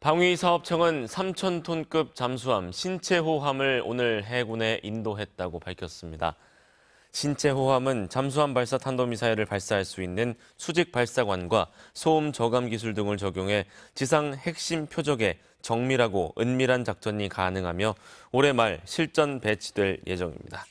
방위사업청은 3,000톤급 잠수함 신체호함을 오늘 해군에 인도했다고 밝혔습니다. 신체호함은 잠수함 발사 탄도미사일을 발사할 수 있는 수직 발사관과 소음 저감 기술 등을 적용해 지상 핵심 표적에 정밀하고 은밀한 작전이 가능하며 올해 말 실전 배치될 예정입니다.